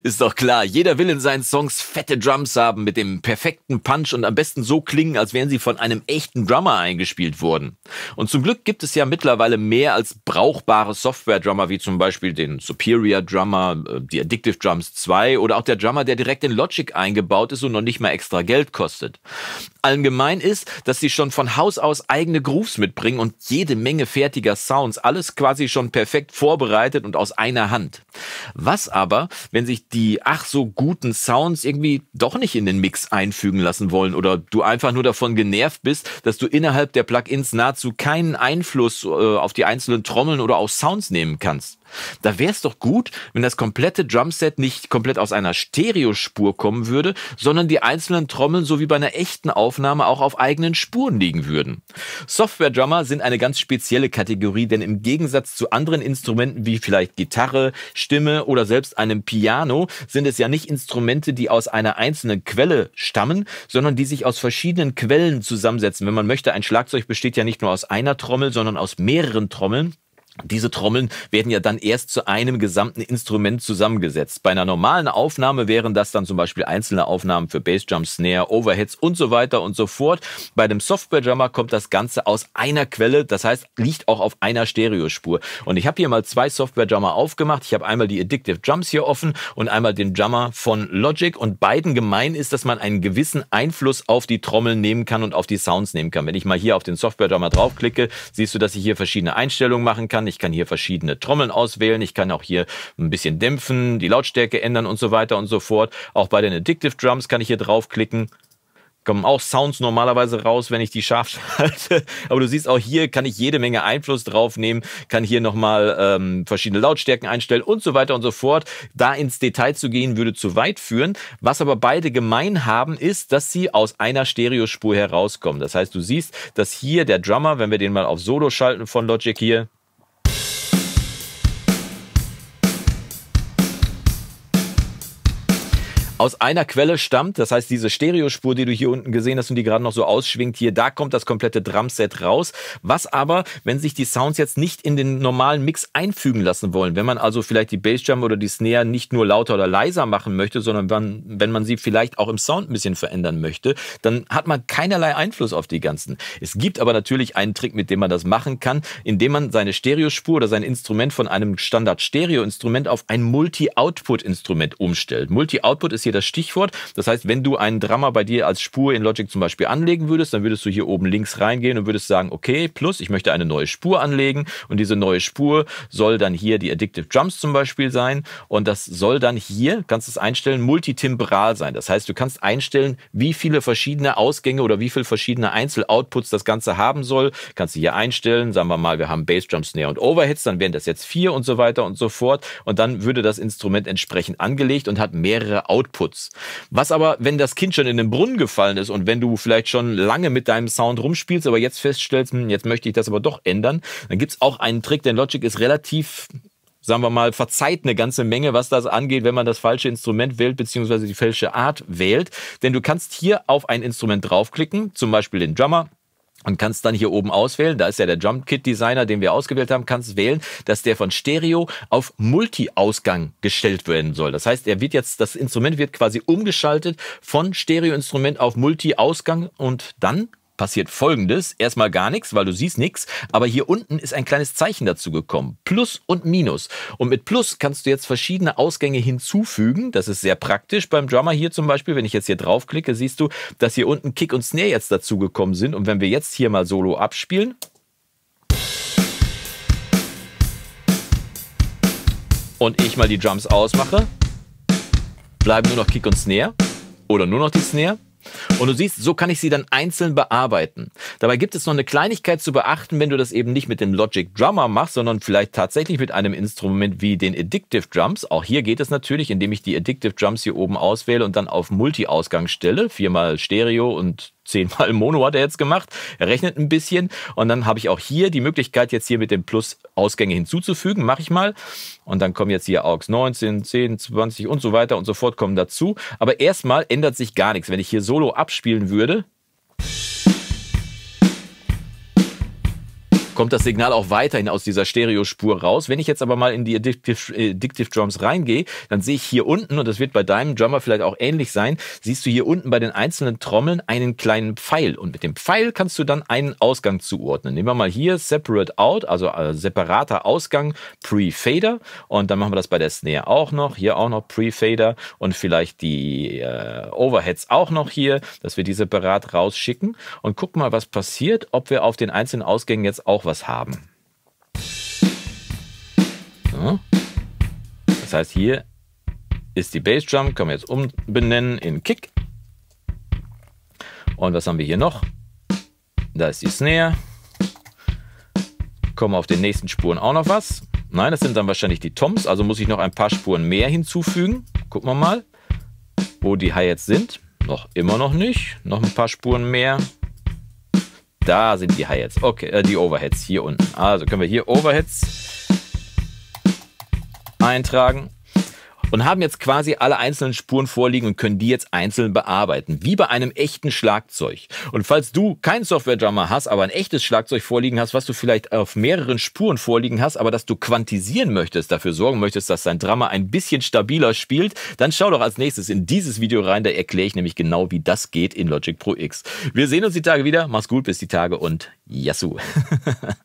Ist doch klar, jeder will in seinen Songs fette Drums haben mit dem perfekten Punch und am besten so klingen, als wären sie von einem echten Drummer eingespielt worden. Und zum Glück gibt es ja mittlerweile mehr als brauchbare Software-Drummer, wie zum Beispiel den Superior Drummer, äh, die Addictive Drums 2 oder auch der Drummer, der direkt in Logic eingebaut ist und noch nicht mal extra Geld kostet. Allgemein ist, dass sie schon von Haus aus eigene Grooves mitbringen und jede Menge fertiger Sounds, alles quasi schon perfekt vorbereitet und aus einer Hand. Was aber, wenn sich die ach so guten Sounds irgendwie doch nicht in den Mix einfügen lassen wollen oder du einfach nur davon genervt bist, dass du innerhalb der Plugins nahezu keinen Einfluss äh, auf die einzelnen Trommeln oder auch Sounds nehmen kannst. Da wäre es doch gut, wenn das komplette Drumset nicht komplett aus einer Stereospur kommen würde, sondern die einzelnen Trommeln so wie bei einer echten Aufnahme auch auf eigenen Spuren liegen würden. Software-Drummer sind eine ganz spezielle Kategorie, denn im Gegensatz zu anderen Instrumenten wie vielleicht Gitarre, Stimme oder selbst einem Piano sind es ja nicht Instrumente, die aus einer einzelnen Quelle stammen, sondern die sich aus verschiedenen Quellen zusammensetzen. Wenn man möchte, ein Schlagzeug besteht ja nicht nur aus einer Trommel, sondern aus mehreren Trommeln. Diese Trommeln werden ja dann erst zu einem gesamten Instrument zusammengesetzt. Bei einer normalen Aufnahme wären das dann zum Beispiel einzelne Aufnahmen für Bassdrum, Snare, Overheads und so weiter und so fort. Bei dem Software-Drummer kommt das Ganze aus einer Quelle, das heißt, liegt auch auf einer Stereospur. Und ich habe hier mal zwei Software-Drummer aufgemacht. Ich habe einmal die Addictive Drums hier offen und einmal den Drummer von Logic. Und beiden gemein ist, dass man einen gewissen Einfluss auf die Trommeln nehmen kann und auf die Sounds nehmen kann. Wenn ich mal hier auf den Software-Drummer draufklicke, siehst du, dass ich hier verschiedene Einstellungen machen kann. Ich kann hier verschiedene Trommeln auswählen. Ich kann auch hier ein bisschen dämpfen, die Lautstärke ändern und so weiter und so fort. Auch bei den Addictive Drums kann ich hier draufklicken kommen auch Sounds normalerweise raus, wenn ich die scharf schalte. Aber du siehst auch hier kann ich jede Menge Einfluss drauf nehmen, kann hier nochmal ähm, verschiedene Lautstärken einstellen und so weiter und so fort. Da ins Detail zu gehen, würde zu weit führen. Was aber beide gemein haben, ist, dass sie aus einer Stereospur herauskommen. Das heißt, du siehst, dass hier der Drummer, wenn wir den mal auf Solo schalten von Logic hier, aus einer Quelle stammt. Das heißt, diese Stereospur, die du hier unten gesehen hast und die gerade noch so ausschwingt hier, da kommt das komplette Drumset raus. Was aber, wenn sich die Sounds jetzt nicht in den normalen Mix einfügen lassen wollen, wenn man also vielleicht die Bassdrum oder die Snare nicht nur lauter oder leiser machen möchte, sondern wenn, wenn man sie vielleicht auch im Sound ein bisschen verändern möchte, dann hat man keinerlei Einfluss auf die ganzen. Es gibt aber natürlich einen Trick, mit dem man das machen kann, indem man seine Stereospur oder sein Instrument von einem Standard-Stereo-Instrument auf ein Multi-Output-Instrument umstellt. Multi-Output ist hier hier das Stichwort. Das heißt, wenn du einen Drummer bei dir als Spur in Logic zum Beispiel anlegen würdest, dann würdest du hier oben links reingehen und würdest sagen, okay, plus, ich möchte eine neue Spur anlegen und diese neue Spur soll dann hier die Addictive Drums zum Beispiel sein und das soll dann hier, kannst du es einstellen, multitimbral sein. Das heißt, du kannst einstellen, wie viele verschiedene Ausgänge oder wie viele verschiedene Einzeloutputs das Ganze haben soll. Kannst du hier einstellen, sagen wir mal, wir haben Bass, Bassdrum, Snare und Overheads, dann wären das jetzt vier und so weiter und so fort und dann würde das Instrument entsprechend angelegt und hat mehrere Outputs Outputs. Was aber, wenn das Kind schon in den Brunnen gefallen ist und wenn du vielleicht schon lange mit deinem Sound rumspielst, aber jetzt feststellst, hm, jetzt möchte ich das aber doch ändern, dann gibt es auch einen Trick, denn Logic ist relativ sagen wir mal, verzeiht eine ganze Menge, was das angeht, wenn man das falsche Instrument wählt, beziehungsweise die falsche Art wählt. Denn du kannst hier auf ein Instrument draufklicken, zum Beispiel den Drummer, und kannst dann hier oben auswählen, da ist ja der Jump Kit Designer, den wir ausgewählt haben, kannst wählen, dass der von Stereo auf Multi-Ausgang gestellt werden soll. Das heißt, er wird jetzt, das Instrument wird quasi umgeschaltet von Stereo-Instrument auf Multi-Ausgang und dann passiert folgendes. Erstmal gar nichts, weil du siehst nichts, aber hier unten ist ein kleines Zeichen dazu gekommen. Plus und Minus. Und mit Plus kannst du jetzt verschiedene Ausgänge hinzufügen. Das ist sehr praktisch beim Drummer hier zum Beispiel. Wenn ich jetzt hier draufklicke, siehst du, dass hier unten Kick und Snare jetzt dazu gekommen sind. Und wenn wir jetzt hier mal Solo abspielen, und ich mal die Drums ausmache, bleiben nur noch Kick und Snare oder nur noch die Snare. Und du siehst, so kann ich sie dann einzeln bearbeiten. Dabei gibt es noch eine Kleinigkeit zu beachten, wenn du das eben nicht mit dem Logic Drummer machst, sondern vielleicht tatsächlich mit einem Instrument wie den Addictive Drums. Auch hier geht es natürlich, indem ich die Addictive Drums hier oben auswähle und dann auf Multi-Ausgang stelle. Viermal Stereo und zehnmal Mono hat er jetzt gemacht. Er rechnet ein bisschen und dann habe ich auch hier die Möglichkeit, jetzt hier mit dem Plus Ausgänge hinzuzufügen. Mache ich mal. Und dann kommen jetzt hier AUX 19, 10, 20 und so weiter und so fort kommen dazu. Aber erstmal ändert sich gar nichts. Wenn ich hier Solo abspielen würde, kommt das Signal auch weiterhin aus dieser Stereospur raus. Wenn ich jetzt aber mal in die Addictive, Addictive Drums reingehe, dann sehe ich hier unten, und das wird bei deinem Drummer vielleicht auch ähnlich sein, siehst du hier unten bei den einzelnen Trommeln einen kleinen Pfeil. Und mit dem Pfeil kannst du dann einen Ausgang zuordnen. Nehmen wir mal hier Separate Out, also äh, separater Ausgang, Pre-Fader. Und dann machen wir das bei der Snare auch noch. Hier auch noch Pre-Fader und vielleicht die äh, Overheads auch noch hier, dass wir die separat rausschicken. Und guck mal, was passiert, ob wir auf den einzelnen Ausgängen jetzt auch was haben. So. Das heißt, hier ist die Bassdrum, können wir jetzt umbenennen in Kick. Und was haben wir hier noch? Da ist die Snare. Kommen auf den nächsten Spuren auch noch was. Nein, das sind dann wahrscheinlich die Toms, also muss ich noch ein paar Spuren mehr hinzufügen. Gucken wir mal, wo die Hi-Hats sind. Noch immer noch nicht. Noch ein paar Spuren mehr. Da sind die Hi-Hats. Okay, äh, die Overheads hier unten. Also können wir hier Overheads eintragen und haben jetzt quasi alle einzelnen Spuren vorliegen und können die jetzt einzeln bearbeiten, wie bei einem echten Schlagzeug. Und falls du kein Software-Drummer hast, aber ein echtes Schlagzeug vorliegen hast, was du vielleicht auf mehreren Spuren vorliegen hast, aber dass du quantisieren möchtest, dafür sorgen möchtest, dass dein Drummer ein bisschen stabiler spielt, dann schau doch als nächstes in dieses Video rein, da erkläre ich nämlich genau, wie das geht in Logic Pro X. Wir sehen uns die Tage wieder, mach's gut, bis die Tage und Yassou!